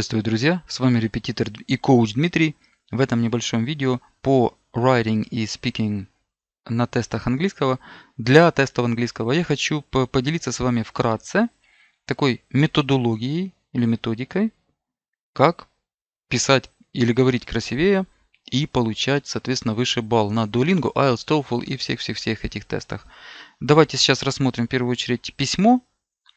Приветствую, друзья! С вами репетитор и коуч Дмитрий. В этом небольшом видео по writing и speaking на тестах английского. Для тестов английского я хочу поделиться с вами вкратце такой методологией или методикой, как писать или говорить красивее и получать, соответственно, выше балл на Duolingo, IELTS, TOEFL и всех-всех-всех этих тестах. Давайте сейчас рассмотрим в первую очередь письмо, э,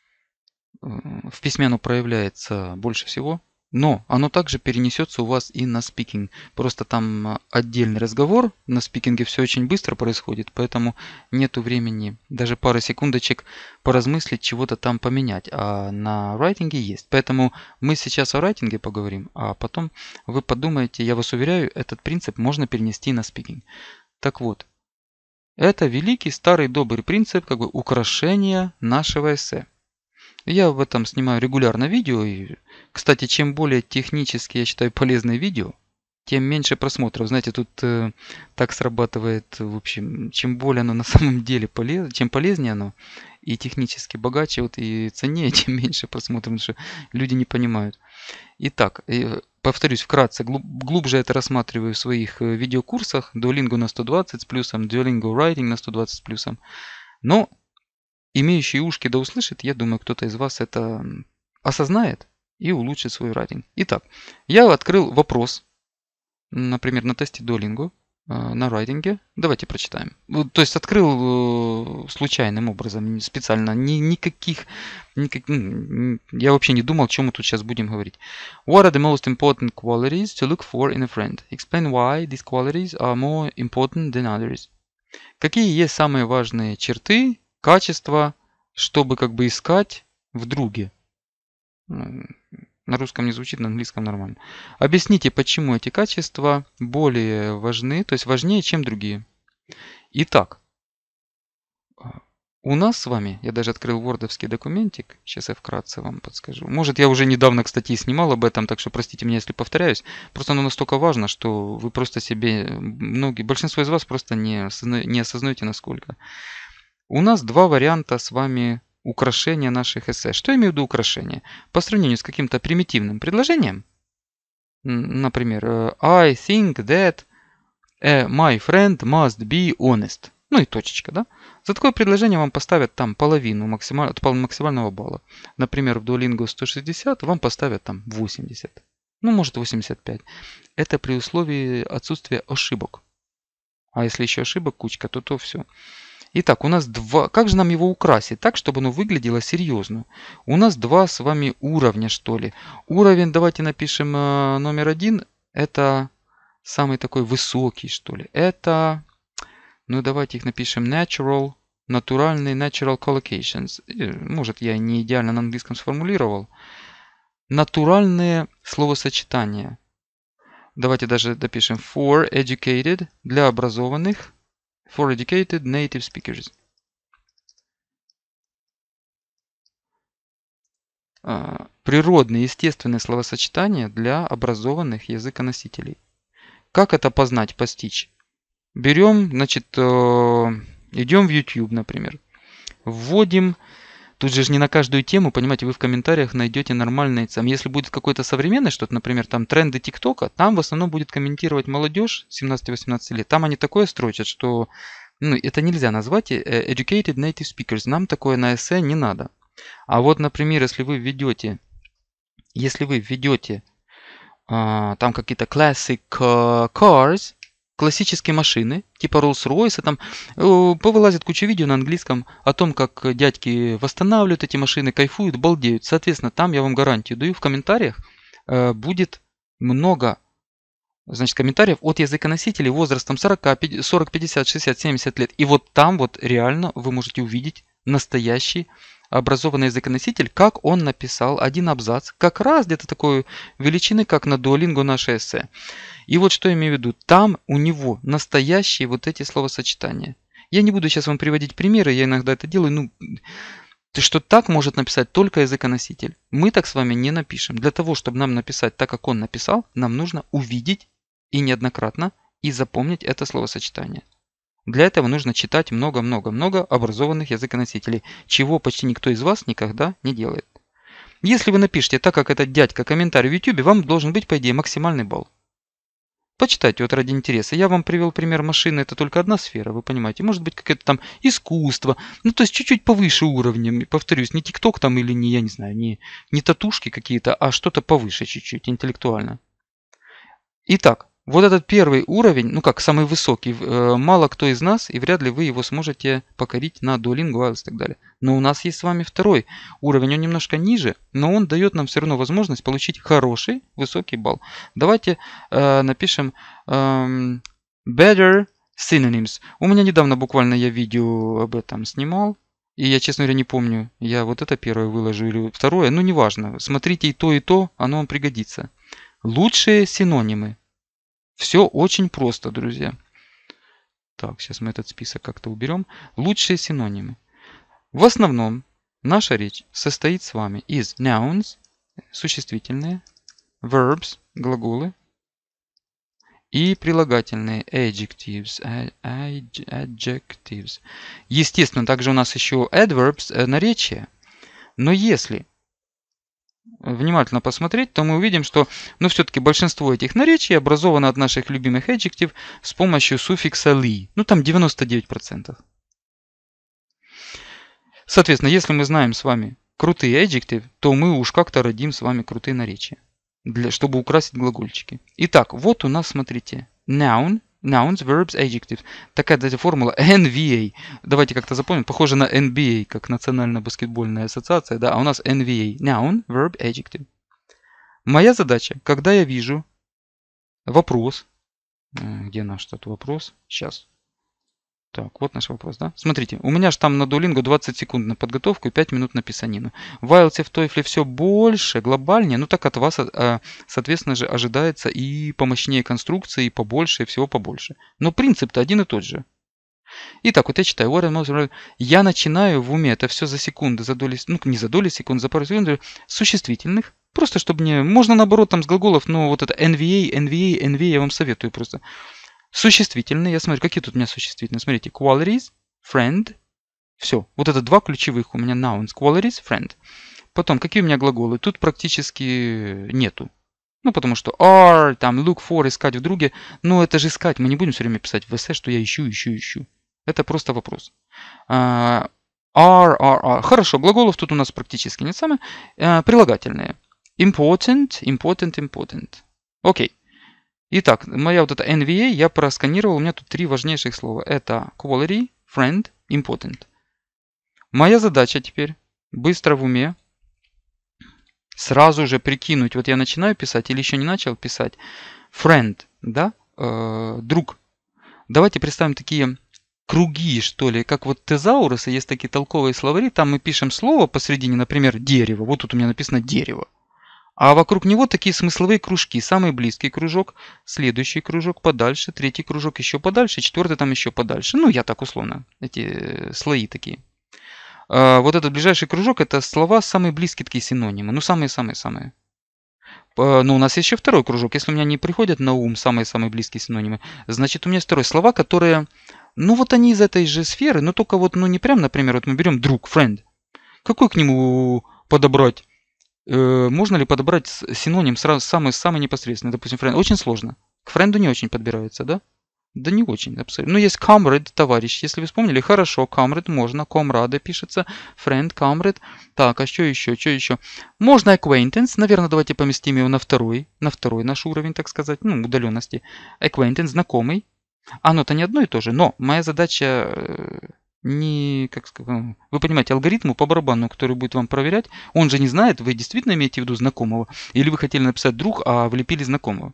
в письме оно проявляется больше всего. Но оно также перенесется у вас и на спикинг. Просто там а, отдельный разговор. На спикинге все очень быстро происходит, поэтому нету времени даже пары секундочек поразмыслить, чего-то там поменять. А на райтинге есть. Поэтому мы сейчас о райтинге поговорим, а потом вы подумаете, я вас уверяю, этот принцип можно перенести на спикинг. Так вот, это великий старый добрый принцип как бы украшения нашего эссе. Я в этом снимаю регулярно видео и кстати, чем более технически, я считаю, полезное видео, тем меньше просмотров. Знаете, тут э, так срабатывает, в общем, чем более оно на самом деле полезно, чем полезнее оно, и технически богаче, вот и ценнее, тем меньше просмотров, потому что люди не понимают. Итак, э, повторюсь вкратце, глуб, глубже это рассматриваю в своих э, видеокурсах. Duolingo на 120 с плюсом, Duolingo Writing на 120 с плюсом. Но имеющие ушки да услышит, я думаю, кто-то из вас это осознает и улучшить свой рейтинг. Итак, я открыл вопрос, например, на тесте Duolingo, э, на райтинге. Давайте прочитаем. Э, то есть открыл э, случайным образом, специально, ни, никаких, никак, я вообще не думал, о чем мы тут сейчас будем говорить. What are the most important qualities to look for in a friend? Explain why these qualities are more important than others. Какие есть самые важные черты, качества, чтобы как бы искать в друге? На русском не звучит, на английском нормально. Объясните, почему эти качества более важны, то есть важнее, чем другие. Итак, а, у нас с вами, я даже открыл вордовский документик, сейчас я вкратце вам подскажу. Может, я уже недавно, кстати, снимал об этом, так что простите меня, если повторяюсь. Просто оно настолько важно, что вы просто себе, многие, большинство из вас просто не, осозна, не осознаете, насколько. У нас два варианта с вами украшения наших эссе. Что я имею в виду украшения? По сравнению с каким-то примитивным предложением? Например, э, I think that my friend must be honest. Ну и точечка, да? За такое предложение вам поставят там половину максималь... от максимального балла. Например, в Duolingo 160 вам поставят там 80. Ну, может 85. Это при условии отсутствия ошибок. А если еще ошибок кучка, то то все. Итак, у нас два... Как же нам его украсить так, чтобы оно выглядело серьезно? У нас два с вами уровня, что ли. Уровень, давайте напишем э, номер один. Это самый такой высокий, что ли. Это... Ну, давайте их напишем natural, натуральный natural collocations. Может, я не идеально на английском сформулировал. Натуральные словосочетания. Давайте даже допишем for educated для образованных for educated native speakers. А, природные естественные словосочетания для образованных языконосителей. Как это познать, постичь? Берем, значит, э, идем в YouTube, например. Вводим Тут же не на каждую тему, понимаете, вы в комментариях найдете нормальные. Там, если будет какое-то современное что-то, например, там тренды ТикТока, там в основном будет комментировать молодежь 17-18 лет. Там они такое строчат, что ну, это нельзя назвать э, educated native speakers. Нам такое на эссе не надо. А вот, например, если вы введете, если вы введете а, там какие-то classic э, cars, классические машины, типа Rolls-Royce, там э, повылазит куча видео на английском о том, как дядьки восстанавливают эти машины, кайфуют, балдеют. Соответственно, там я вам гарантию даю, в комментариях э, будет много значит, комментариев от языконосителей возрастом 40, 50, 40, 50, 60, 70 лет. И вот там вот реально вы можете увидеть настоящий образованный языконоситель, как он написал один абзац, как раз где-то такой величины, как на Дуолинго наше эссе. И вот что я имею в виду, там у него настоящие вот эти словосочетания. Я не буду сейчас вам приводить примеры, я иногда это делаю, ну, что так может написать только языконоситель. Мы так с вами не напишем. Для того, чтобы нам написать так, как он написал, нам нужно увидеть и неоднократно и запомнить это словосочетание. Для этого нужно читать много-много-много образованных языконосителей, чего почти никто из вас никогда не делает. Если вы напишете так, как этот дядька, комментарий в YouTube, вам должен быть, по идее, максимальный балл. Почитайте вот ради интереса. Я вам привел пример машины, это только одна сфера, вы понимаете. Может быть, какое-то там искусство. Ну, то есть, чуть-чуть повыше уровня. Повторюсь, не ТикТок там или не, я не знаю, не, не татушки какие-то, а что-то повыше чуть-чуть, интеллектуально. Итак, вот этот первый уровень, ну как самый высокий, э, мало кто из нас, и вряд ли вы его сможете покорить на Duolingo и так далее. Но у нас есть с вами второй уровень, он немножко ниже, но он дает нам все равно возможность получить хороший высокий балл. Давайте э, напишем э, better synonyms. У меня недавно буквально я видео об этом снимал. И я, честно говоря, не помню, я вот это первое выложу или второе, но ну, неважно. Смотрите и то, и то, оно вам пригодится. Лучшие синонимы. Все очень просто, друзья. Так, сейчас мы этот список как-то уберем. Лучшие синонимы. В основном наша речь состоит с вами из nouns, существительные, verbs, глаголы, и прилагательные adjectives, adjectives. Естественно, также у нас еще adverbs, э, наречия. Но если внимательно посмотреть, то мы увидим, что ну, все-таки большинство этих наречий образовано от наших любимых adjective с помощью суффикса «ли». Ну, там 99%. Соответственно, если мы знаем с вами крутые adjective, то мы уж как-то родим с вами крутые наречия, для, чтобы украсить глагольчики. Итак, вот у нас, смотрите, noun – Nouns, verbs, adjectives. Такая, кстати, формула NVA. Давайте как-то запомним. Похоже на NBA, как Национальная баскетбольная ассоциация. Да, а у нас NVA. Noun, verb, adjective. Моя задача, когда я вижу вопрос, э, где наш тот вопрос? Сейчас. Так, вот наш вопрос, да? Смотрите, у меня же там на дулингу 20 секунд на подготовку и 5 минут на писанину. В IELTS в TOEFL все больше, глобальнее, ну так от вас, э, а, соответственно же, ожидается и помощнее конструкции, и побольше, и всего побольше. Но принцип-то один и тот же. Итак, вот я читаю. Уоррен я начинаю в уме это все за секунды, за доли, ну не за доли секунд, за пару секунд существительных. Просто чтобы не... Можно наоборот там с глаголов, но вот это NVA, NVA, NVA я вам советую просто. Существительные, я смотрю, какие тут у меня существительные. Смотрите, qualities, friend. Все, вот это два ключевых у меня nouns. Qualities, friend. Потом, какие у меня глаголы? Тут практически нету. Ну, потому что are, там, look for, искать в друге. Но это же искать. Мы не будем все время писать в эссе, что я ищу, ищу, ищу. Это просто вопрос. А, are, are, are. Хорошо, глаголов тут у нас практически нет самое. А, Прилагательные. Important, important, important. Окей. Okay. Итак, моя вот эта NVA, я просканировал, у меня тут три важнейших слова. Это quality, friend, important. Моя задача теперь быстро в уме сразу же прикинуть, вот я начинаю писать или еще не начал писать, friend, да, э, друг. Давайте представим такие круги, что ли, как вот тезаурусы, есть такие толковые словари, там мы пишем слово посредине, например, дерево. Вот тут у меня написано дерево. А вокруг него такие смысловые кружки. Самый близкий кружок, следующий кружок подальше, третий кружок еще подальше, четвертый там еще подальше. Ну, я так условно, эти э, слои такие. А, вот этот ближайший кружок, это слова самые близкие такие синонимы. Ну, самые-самые-самые. Но ну, у нас еще второй кружок. Если у меня не приходят на ум самые-самые близкие синонимы, значит, у меня второй. Слова, которые, ну, вот они из этой же сферы, но только вот, ну, не прям, например, вот мы берем друг, friend. Какой к нему подобрать Э, можно ли подобрать синоним сразу самый самый непосредственный, допустим, friend? Очень сложно. К friend не очень подбирается, да? Да не очень, абсолютно. Ну, есть comrade, товарищ, если вы вспомнили. Хорошо, comrade можно, comrade пишется, friend, comrade. Так, а что еще, что еще? Можно acquaintance, наверное, давайте поместим его на второй, на второй наш уровень, так сказать, ну, удаленности. Acquaintance, знакомый. Оно-то не одно и то же, но моя задача э, не, как сказать, эм, вы понимаете, алгоритму по барабану, который будет вам проверять, он же не знает, вы действительно имеете в виду знакомого, или вы хотели написать друг, а влепили знакомого.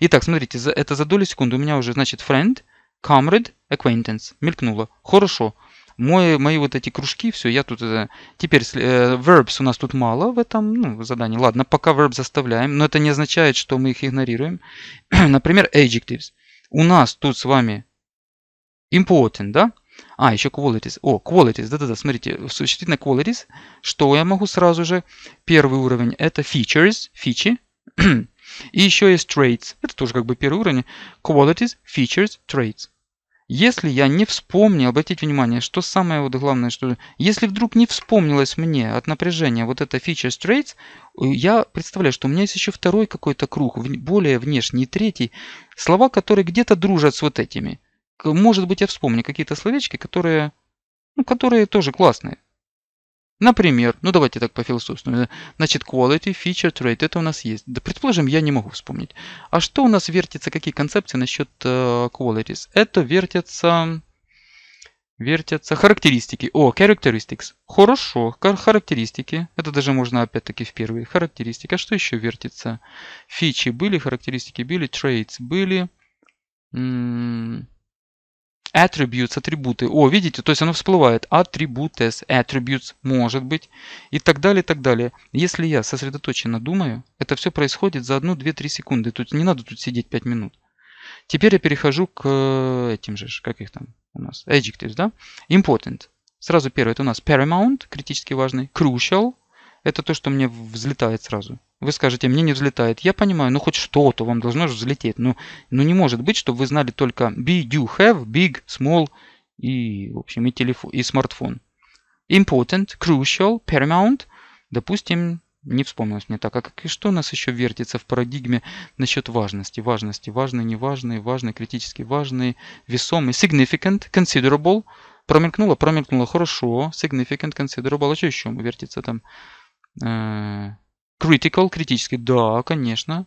Итак, смотрите, за, это за долю секунды у меня уже, значит, friend, comrade, acquaintance мелькнуло. Хорошо. мои мои вот эти кружки, все, я тут... Э, теперь э, verbs у нас тут мало в этом ну, задании. Ладно, пока verbs заставляем, но это не означает, что мы их игнорируем. Например, adjectives. У нас тут с вами important, да? А, еще qualities. О, qualities, да-да-да, смотрите, существительно qualities, что я могу сразу же, первый уровень это features, фичи, и еще есть traits, это тоже как бы первый уровень, qualities, features, traits. Если я не вспомнил, обратите внимание, что самое вот главное, что если вдруг не вспомнилось мне от напряжения вот это features traits, э, я представляю, что у меня есть еще второй какой-то круг, более внешний, третий, слова, которые где-то дружат с вот этими может быть, я вспомню какие-то словечки, которые, ну, которые тоже классные. Например, ну давайте так пофилософствуем. Значит, quality, feature, trait, это у нас есть. Да, предположим, я не могу вспомнить. А что у нас вертится, какие концепции насчет э, qualities? Это вертятся, вертятся характеристики. О, characteristics. Хорошо, характеристики. Это даже можно опять-таки в первые. Характеристики. А что еще вертится? Фичи были, характеристики были, traits были. М м-м-м. -м attributes, атрибуты. О, видите, то есть оно всплывает. Attributes, attributes, может быть. И так далее, так далее. Если я сосредоточенно думаю, это все происходит за 1, 2, 3 секунды. Тут не надо тут сидеть 5 минут. Теперь я перехожу к э, этим же, как их там у нас, adjectives, да? Important. Сразу первое, это у нас paramount, критически важный. Crucial, это то, что мне взлетает сразу. Вы скажете, мне не взлетает. Я понимаю, ну хоть что-то вам должно же взлететь. Но, ну, но ну, не может быть, чтобы вы знали только be, do, have, big, small и, в общем, и, телефон, и смартфон. Important, crucial, paramount. Допустим, не вспомнилось мне так. А как, и что у нас еще вертится в парадигме насчет важности? Важности, важные, неважные, важные, критически важные, весомые. Significant, considerable. Промелькнуло, промелькнуло, хорошо. Significant, considerable. А что еще вертится там? Э, Critical, критический, да, конечно.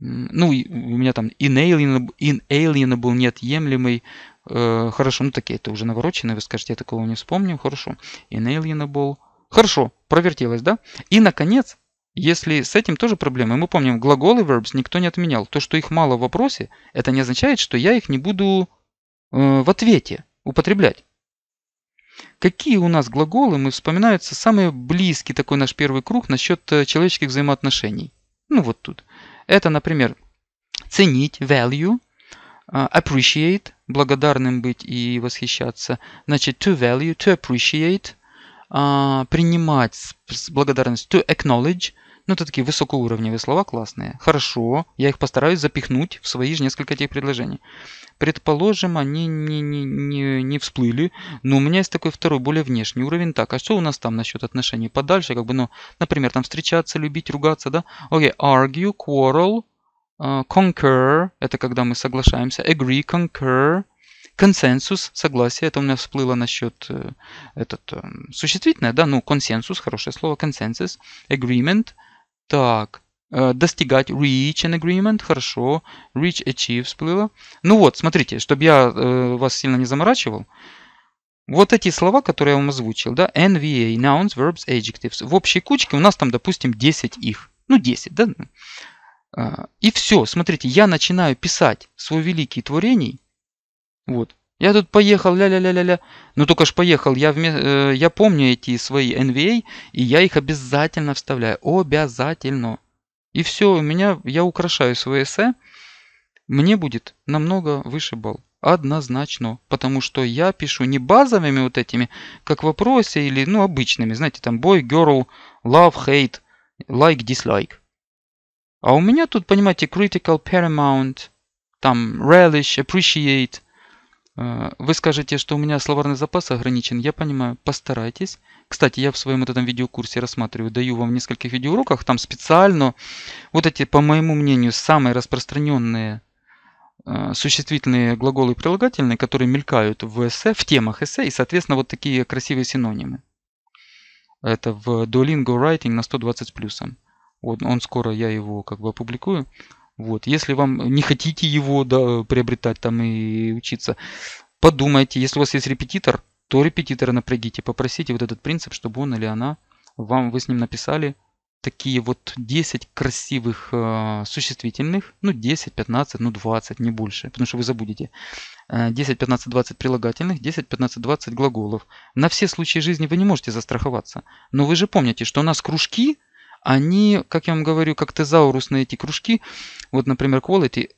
Ну, у меня там inalienable, inalienable неотъемлемый, э, хорошо, ну такие это уже навороченные, вы скажете, я такого не вспомню, хорошо. Inalienable, хорошо, провертелось, да? И, наконец, если с этим тоже проблемы, мы помним, глаголы verbs никто не отменял. То, что их мало в вопросе, это не означает, что я их не буду э, в ответе употреблять. Какие у нас глаголы мы вспоминаются самый близкий такой наш первый круг насчет э, человеческих взаимоотношений? Ну вот тут. Это, например, ценить, value, а, appreciate, благодарным быть и восхищаться. Значит, to value, to appreciate, а, принимать с благодарностью, to acknowledge – ну это такие высокоуровневые слова классные. Хорошо, я их постараюсь запихнуть в свои же несколько этих предложений. Предположим, они не, не, не, не всплыли, но у меня есть такой второй, более внешний уровень. Так, а что у нас там насчет отношений подальше? Как бы, ну, например, там встречаться, любить, ругаться, да? Окей, okay, argue, quarrel, uh, concur, это когда мы соглашаемся, agree, concur, консенсус, согласие, это у меня всплыло насчет э, этот, э, существительное, да, ну, консенсус, хорошее слово, консенсус, agreement – так, э, достигать reach an agreement, хорошо, reach achieve всплыло. Ну вот, смотрите, чтобы я э, вас сильно не заморачивал, вот эти слова, которые я вам озвучил, да, NVA, nouns, verbs, adjectives, в общей кучке у нас там, допустим, 10 их. Ну, 10, да? А, и все, смотрите, я начинаю писать свой великий творений, вот, я тут поехал, ля-ля-ля-ля-ля. Ну только ж поехал, я, вме... Э, я помню эти свои NVA, а, и я их обязательно вставляю. Обязательно. И все, у меня, я украшаю свое эссе, мне будет намного выше балл. Однозначно. Потому что я пишу не базовыми вот этими, как вопросы или, ну, обычными. Знаете, там boy, girl, love, hate, like, dislike. А у меня тут, понимаете, critical, paramount, там relish, appreciate – Э, вы скажете, что у меня словарный запас ограничен, я понимаю, постарайтесь. Кстати, я в своем вот этом видеокурсе рассматриваю, даю вам в нескольких видеоуроках, там специально вот эти, по моему мнению, самые распространенные э, существительные глаголы и прилагательные, которые мелькают в эссе, в темах эссе, и, соответственно, вот такие красивые синонимы. Это в Duolingo Writing на 120 с плюсом. Вот он скоро, я его как бы опубликую. Вот. Если вам не хотите его да, приобретать там и учиться, подумайте, если у вас есть репетитор, то репетитора напрягите, попросите вот этот принцип, чтобы он или она вам, вы с ним написали такие вот 10 красивых э, существительных, ну 10, 15, ну 20, не больше, потому что вы забудете. 10, 15, 20 прилагательных, 10, 15, 20 глаголов. На все случаи жизни вы не можете застраховаться. Но вы же помните, что у нас кружки они, как я вам говорю, как тезаурус на эти кружки, вот, например, quality,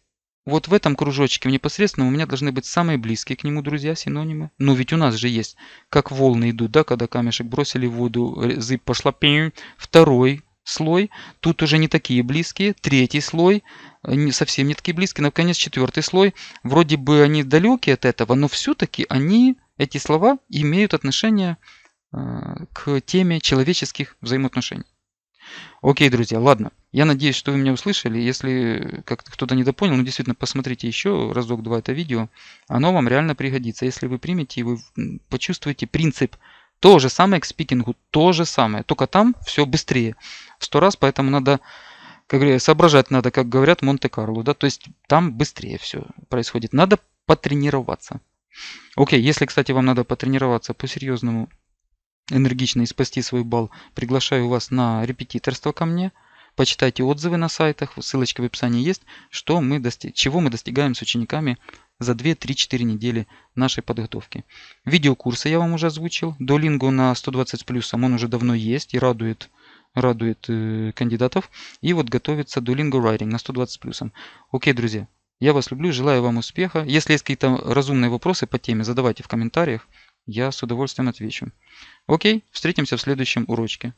вот в этом кружочке непосредственно у меня должны быть самые близкие к нему друзья, синонимы. Но ведь у нас же есть, как волны идут, да, когда камешек бросили в воду, э, зыб пошла, пень, второй слой, тут уже не такие близкие, третий слой, э, совсем не такие близкие, наконец четвертый слой, вроде бы они далеки от этого, но все-таки они, эти слова имеют отношение э, к теме человеческих взаимоотношений. Окей, друзья, ладно. Я надеюсь, что вы меня услышали. Если как-то кто-то недопонял, ну действительно посмотрите еще разок-два это видео. Оно вам реально пригодится. Если вы примете и вы почувствуете принцип то же самое к спикингу, то же самое. Только там все быстрее. В сто раз, поэтому надо как говорят, соображать надо, как говорят Монте-Карло, да, то есть там быстрее все происходит. Надо потренироваться. Окей, okay, если, кстати, вам надо потренироваться по-серьезному энергично и спасти свой балл. приглашаю вас на репетиторство ко мне. Почитайте отзывы на сайтах, ссылочка в описании есть, что мы дости... чего мы достигаем с учениками за 2-3-4 недели нашей подготовки. Видеокурсы я вам уже озвучил. Долинго на 120 с плюсом, он уже давно есть и радует радует э, кандидатов. И вот готовится Duolingo Райдинг на 120 с плюсом. Окей, друзья, я вас люблю, желаю вам успеха. Если есть какие-то разумные вопросы по теме, задавайте в комментариях. Я с удовольствием отвечу. Окей, встретимся в следующем урочке.